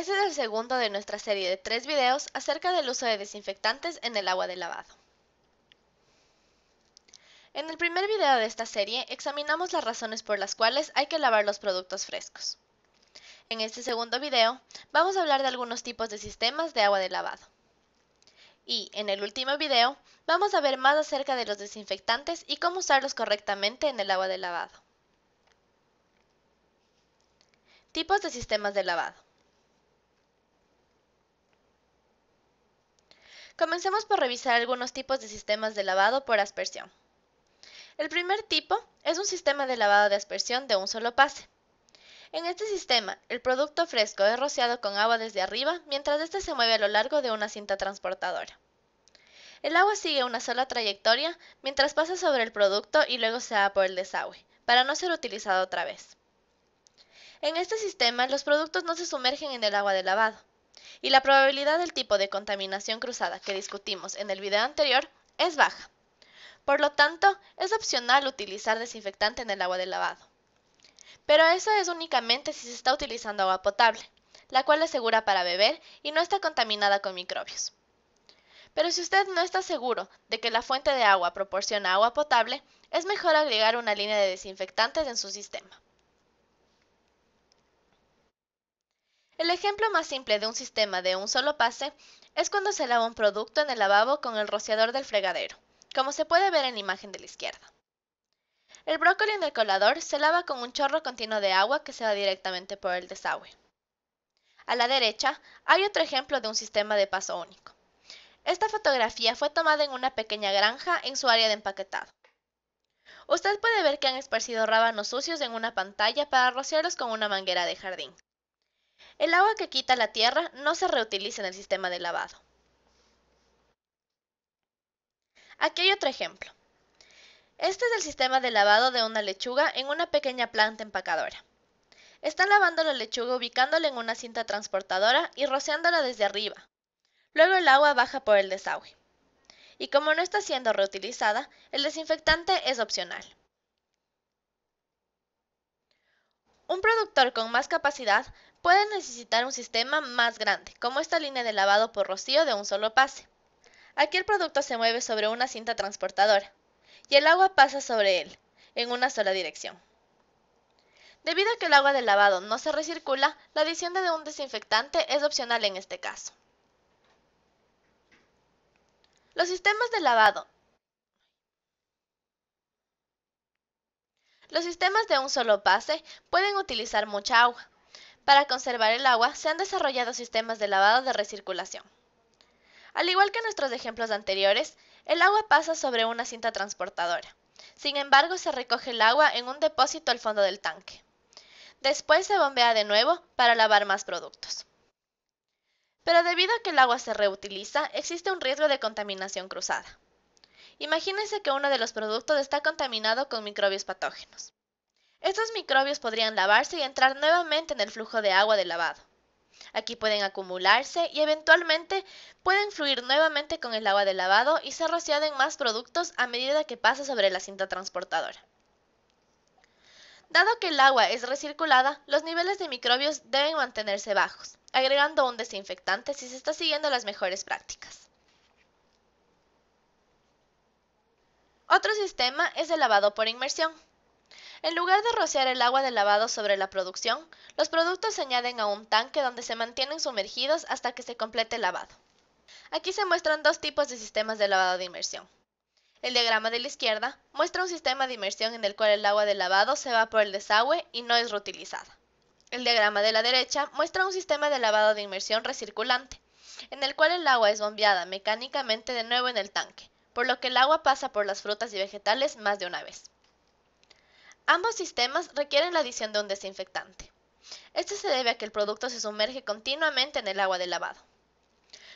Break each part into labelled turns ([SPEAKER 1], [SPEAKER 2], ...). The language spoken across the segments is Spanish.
[SPEAKER 1] Este es el segundo de nuestra serie de tres videos acerca del uso de desinfectantes en el agua de lavado. En el primer video de esta serie examinamos las razones por las cuales hay que lavar los productos frescos. En este segundo video vamos a hablar de algunos tipos de sistemas de agua de lavado. Y en el último video vamos a ver más acerca de los desinfectantes y cómo usarlos correctamente en el agua de lavado. Tipos de sistemas de lavado. Comencemos por revisar algunos tipos de sistemas de lavado por aspersión. El primer tipo es un sistema de lavado de aspersión de un solo pase. En este sistema, el producto fresco es rociado con agua desde arriba mientras éste se mueve a lo largo de una cinta transportadora. El agua sigue una sola trayectoria mientras pasa sobre el producto y luego se va por el desagüe, para no ser utilizado otra vez. En este sistema, los productos no se sumergen en el agua de lavado y la probabilidad del tipo de contaminación cruzada que discutimos en el video anterior es baja. Por lo tanto, es opcional utilizar desinfectante en el agua de lavado. Pero eso es únicamente si se está utilizando agua potable, la cual es segura para beber y no está contaminada con microbios. Pero si usted no está seguro de que la fuente de agua proporciona agua potable, es mejor agregar una línea de desinfectantes en su sistema. El ejemplo más simple de un sistema de un solo pase es cuando se lava un producto en el lavabo con el rociador del fregadero, como se puede ver en la imagen de la izquierda. El brócoli en el colador se lava con un chorro continuo de agua que se va directamente por el desagüe. A la derecha hay otro ejemplo de un sistema de paso único. Esta fotografía fue tomada en una pequeña granja en su área de empaquetado. Usted puede ver que han esparcido rábanos sucios en una pantalla para rociarlos con una manguera de jardín. El agua que quita la tierra no se reutiliza en el sistema de lavado. Aquí hay otro ejemplo. Este es el sistema de lavado de una lechuga en una pequeña planta empacadora. Están lavando la lechuga ubicándola en una cinta transportadora y rociándola desde arriba. Luego el agua baja por el desagüe. Y como no está siendo reutilizada, el desinfectante es opcional. Un productor con más capacidad Pueden necesitar un sistema más grande, como esta línea de lavado por rocío de un solo pase. Aquí el producto se mueve sobre una cinta transportadora y el agua pasa sobre él, en una sola dirección. Debido a que el agua de lavado no se recircula, la adición de un desinfectante es opcional en este caso. Los sistemas de lavado Los sistemas de un solo pase pueden utilizar mucha agua, para conservar el agua se han desarrollado sistemas de lavado de recirculación. Al igual que nuestros ejemplos anteriores, el agua pasa sobre una cinta transportadora. Sin embargo, se recoge el agua en un depósito al fondo del tanque. Después se bombea de nuevo para lavar más productos. Pero debido a que el agua se reutiliza, existe un riesgo de contaminación cruzada. Imagínense que uno de los productos está contaminado con microbios patógenos. Estos microbios podrían lavarse y entrar nuevamente en el flujo de agua de lavado. Aquí pueden acumularse y eventualmente pueden fluir nuevamente con el agua de lavado y ser rociados en más productos a medida que pasa sobre la cinta transportadora. Dado que el agua es recirculada, los niveles de microbios deben mantenerse bajos, agregando un desinfectante si se está siguiendo las mejores prácticas. Otro sistema es el lavado por inmersión. En lugar de rociar el agua de lavado sobre la producción, los productos se añaden a un tanque donde se mantienen sumergidos hasta que se complete el lavado. Aquí se muestran dos tipos de sistemas de lavado de inmersión. El diagrama de la izquierda muestra un sistema de inmersión en el cual el agua de lavado se va por el desagüe y no es reutilizada. El diagrama de la derecha muestra un sistema de lavado de inmersión recirculante, en el cual el agua es bombeada mecánicamente de nuevo en el tanque, por lo que el agua pasa por las frutas y vegetales más de una vez. Ambos sistemas requieren la adición de un desinfectante. Esto se debe a que el producto se sumerge continuamente en el agua de lavado.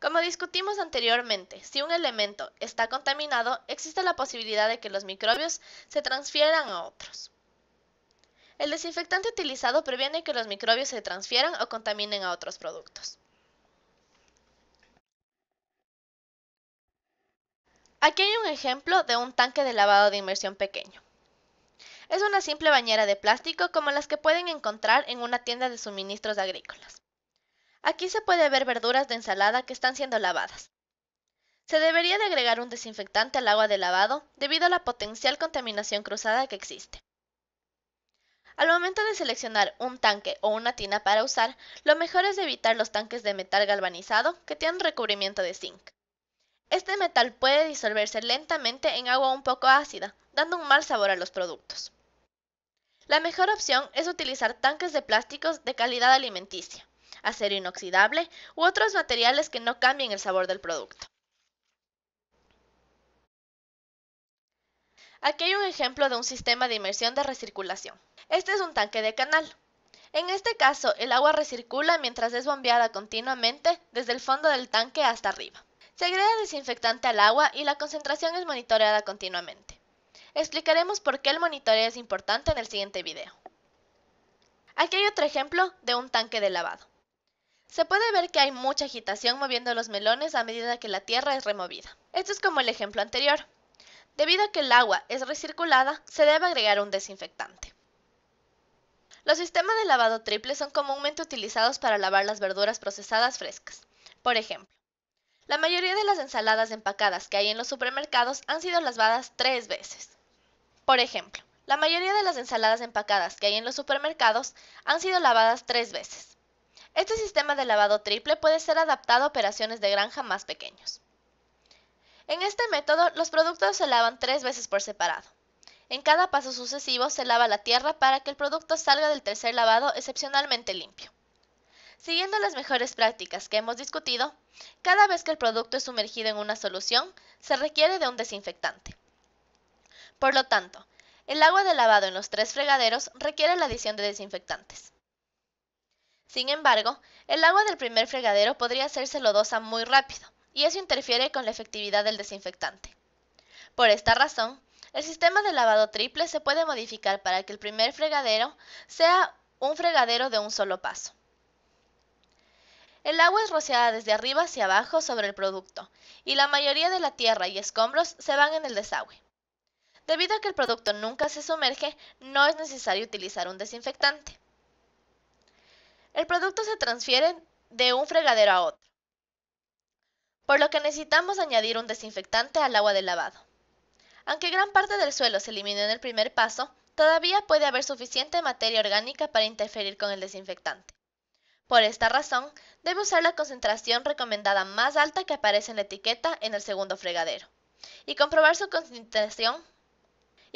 [SPEAKER 1] Como discutimos anteriormente, si un elemento está contaminado, existe la posibilidad de que los microbios se transfieran a otros. El desinfectante utilizado previene que los microbios se transfieran o contaminen a otros productos. Aquí hay un ejemplo de un tanque de lavado de inmersión pequeño. Es una simple bañera de plástico como las que pueden encontrar en una tienda de suministros agrícolas. Aquí se puede ver verduras de ensalada que están siendo lavadas. Se debería de agregar un desinfectante al agua de lavado debido a la potencial contaminación cruzada que existe. Al momento de seleccionar un tanque o una tina para usar, lo mejor es evitar los tanques de metal galvanizado que tienen recubrimiento de zinc. Este metal puede disolverse lentamente en agua un poco ácida, dando un mal sabor a los productos. La mejor opción es utilizar tanques de plásticos de calidad alimenticia, acero inoxidable u otros materiales que no cambien el sabor del producto. Aquí hay un ejemplo de un sistema de inmersión de recirculación. Este es un tanque de canal. En este caso, el agua recircula mientras es bombeada continuamente desde el fondo del tanque hasta arriba. Se agrega desinfectante al agua y la concentración es monitoreada continuamente. Explicaremos por qué el monitoreo es importante en el siguiente video. Aquí hay otro ejemplo de un tanque de lavado. Se puede ver que hay mucha agitación moviendo los melones a medida que la tierra es removida. Esto es como el ejemplo anterior. Debido a que el agua es recirculada, se debe agregar un desinfectante. Los sistemas de lavado triple son comúnmente utilizados para lavar las verduras procesadas frescas. Por ejemplo, la mayoría de las ensaladas empacadas que hay en los supermercados han sido lavadas tres veces. Por ejemplo, la mayoría de las ensaladas empacadas que hay en los supermercados han sido lavadas tres veces. Este sistema de lavado triple puede ser adaptado a operaciones de granja más pequeños. En este método, los productos se lavan tres veces por separado. En cada paso sucesivo se lava la tierra para que el producto salga del tercer lavado excepcionalmente limpio. Siguiendo las mejores prácticas que hemos discutido, cada vez que el producto es sumergido en una solución, se requiere de un desinfectante. Por lo tanto, el agua de lavado en los tres fregaderos requiere la adición de desinfectantes. Sin embargo, el agua del primer fregadero podría hacerse lodosa muy rápido, y eso interfiere con la efectividad del desinfectante. Por esta razón, el sistema de lavado triple se puede modificar para que el primer fregadero sea un fregadero de un solo paso. El agua es rociada desde arriba hacia abajo sobre el producto, y la mayoría de la tierra y escombros se van en el desagüe. Debido a que el producto nunca se sumerge, no es necesario utilizar un desinfectante. El producto se transfiere de un fregadero a otro, por lo que necesitamos añadir un desinfectante al agua de lavado. Aunque gran parte del suelo se eliminó en el primer paso, todavía puede haber suficiente materia orgánica para interferir con el desinfectante. Por esta razón, debe usar la concentración recomendada más alta que aparece en la etiqueta en el segundo fregadero y comprobar su concentración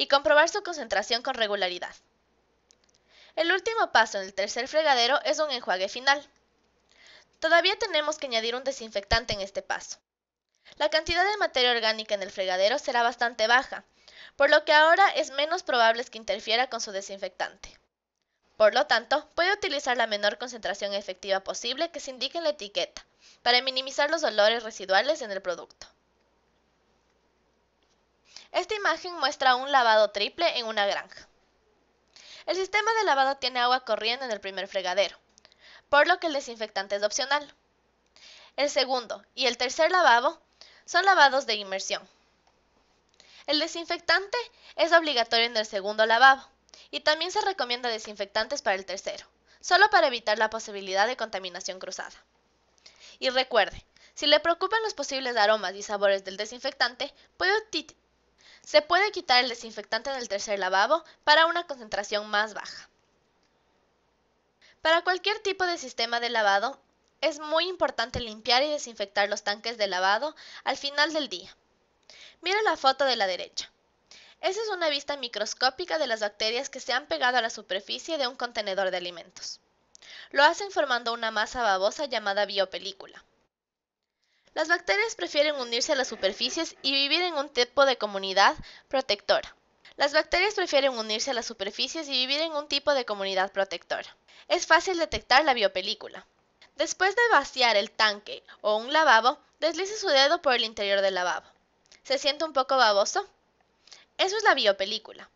[SPEAKER 1] y comprobar su concentración con regularidad. El último paso en el tercer fregadero es un enjuague final. Todavía tenemos que añadir un desinfectante en este paso. La cantidad de materia orgánica en el fregadero será bastante baja, por lo que ahora es menos probable que interfiera con su desinfectante. Por lo tanto, puede utilizar la menor concentración efectiva posible que se indique en la etiqueta, para minimizar los olores residuales en el producto. Esta imagen muestra un lavado triple en una granja. El sistema de lavado tiene agua corriendo en el primer fregadero, por lo que el desinfectante es opcional. El segundo y el tercer lavado son lavados de inmersión. El desinfectante es obligatorio en el segundo lavado y también se recomienda desinfectantes para el tercero, solo para evitar la posibilidad de contaminación cruzada. Y recuerde, si le preocupan los posibles aromas y sabores del desinfectante, puede se puede quitar el desinfectante en el tercer lavabo para una concentración más baja. Para cualquier tipo de sistema de lavado, es muy importante limpiar y desinfectar los tanques de lavado al final del día. Mira la foto de la derecha. Esa es una vista microscópica de las bacterias que se han pegado a la superficie de un contenedor de alimentos. Lo hacen formando una masa babosa llamada biopelícula. Las bacterias prefieren unirse a las superficies y vivir en un tipo de comunidad protectora. Las bacterias prefieren unirse a las superficies y vivir en un tipo de comunidad protectora. Es fácil detectar la biopelícula. Después de vaciar el tanque o un lavabo, deslice su dedo por el interior del lavabo. ¿Se siente un poco baboso? Eso es la biopelícula.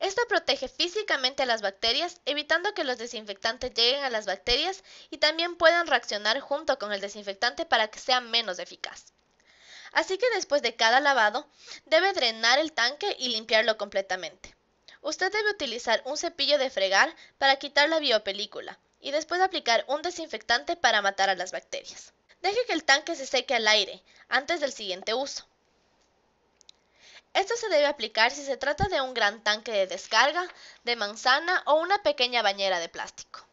[SPEAKER 1] Esto protege físicamente a las bacterias, evitando que los desinfectantes lleguen a las bacterias y también puedan reaccionar junto con el desinfectante para que sea menos eficaz. Así que después de cada lavado, debe drenar el tanque y limpiarlo completamente. Usted debe utilizar un cepillo de fregar para quitar la biopelícula y después aplicar un desinfectante para matar a las bacterias. Deje que el tanque se seque al aire antes del siguiente uso. Esto se debe aplicar si se trata de un gran tanque de descarga, de manzana o una pequeña bañera de plástico.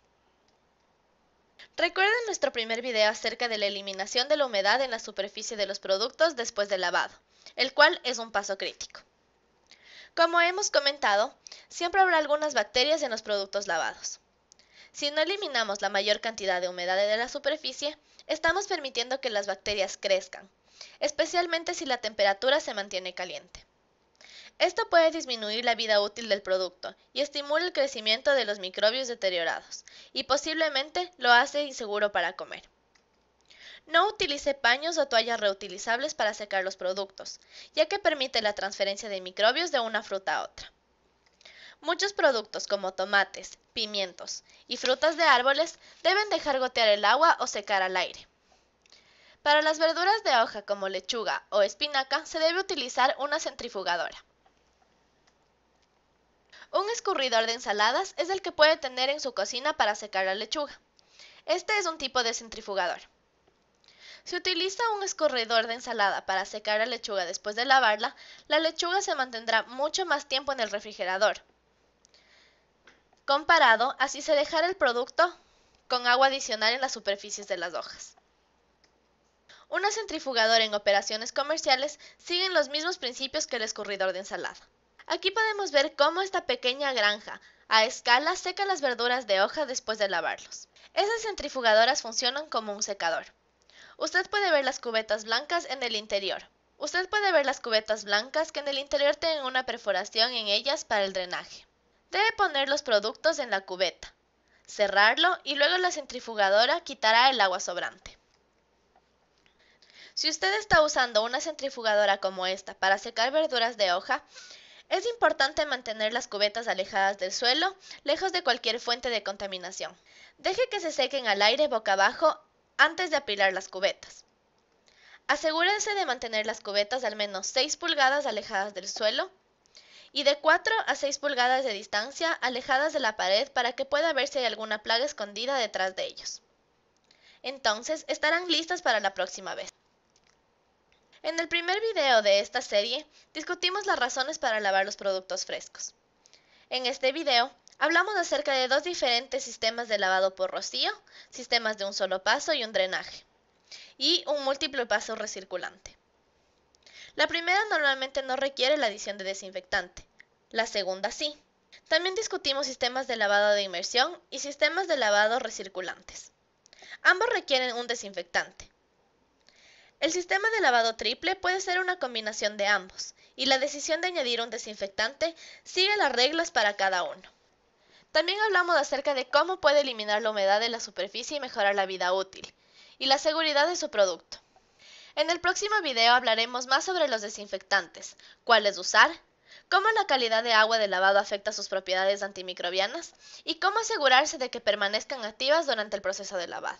[SPEAKER 1] Recuerden nuestro primer video acerca de la eliminación de la humedad en la superficie de los productos después del lavado, el cual es un paso crítico. Como hemos comentado, siempre habrá algunas bacterias en los productos lavados. Si no eliminamos la mayor cantidad de humedad de la superficie, estamos permitiendo que las bacterias crezcan, especialmente si la temperatura se mantiene caliente. Esto puede disminuir la vida útil del producto y estimula el crecimiento de los microbios deteriorados, y posiblemente lo hace inseguro para comer. No utilice paños o toallas reutilizables para secar los productos, ya que permite la transferencia de microbios de una fruta a otra. Muchos productos como tomates, pimientos y frutas de árboles deben dejar gotear el agua o secar al aire. Para las verduras de hoja como lechuga o espinaca se debe utilizar una centrifugadora. Un escurridor de ensaladas es el que puede tener en su cocina para secar la lechuga. Este es un tipo de centrifugador. Si utiliza un escurridor de ensalada para secar la lechuga después de lavarla, la lechuga se mantendrá mucho más tiempo en el refrigerador. Comparado a si se dejara el producto con agua adicional en las superficies de las hojas. Un centrifugador en operaciones comerciales sigue los mismos principios que el escurridor de ensalada. Aquí podemos ver cómo esta pequeña granja a escala seca las verduras de hoja después de lavarlos. Esas centrifugadoras funcionan como un secador. Usted puede ver las cubetas blancas en el interior. Usted puede ver las cubetas blancas que en el interior tienen una perforación en ellas para el drenaje. Debe poner los productos en la cubeta, cerrarlo y luego la centrifugadora quitará el agua sobrante. Si usted está usando una centrifugadora como esta para secar verduras de hoja, es importante mantener las cubetas alejadas del suelo, lejos de cualquier fuente de contaminación. Deje que se sequen al aire boca abajo antes de apilar las cubetas. Asegúrense de mantener las cubetas al menos 6 pulgadas alejadas del suelo y de 4 a 6 pulgadas de distancia alejadas de la pared para que pueda ver si hay alguna plaga escondida detrás de ellos. Entonces estarán listas para la próxima vez. En el primer video de esta serie discutimos las razones para lavar los productos frescos. En este video hablamos acerca de dos diferentes sistemas de lavado por rocío, sistemas de un solo paso y un drenaje, y un múltiple paso recirculante. La primera normalmente no requiere la adición de desinfectante, la segunda sí. También discutimos sistemas de lavado de inmersión y sistemas de lavado recirculantes. Ambos requieren un desinfectante, el sistema de lavado triple puede ser una combinación de ambos, y la decisión de añadir un desinfectante sigue las reglas para cada uno. También hablamos acerca de cómo puede eliminar la humedad de la superficie y mejorar la vida útil, y la seguridad de su producto. En el próximo video hablaremos más sobre los desinfectantes, cuáles usar, cómo la calidad de agua de lavado afecta sus propiedades antimicrobianas y cómo asegurarse de que permanezcan activas durante el proceso de lavado.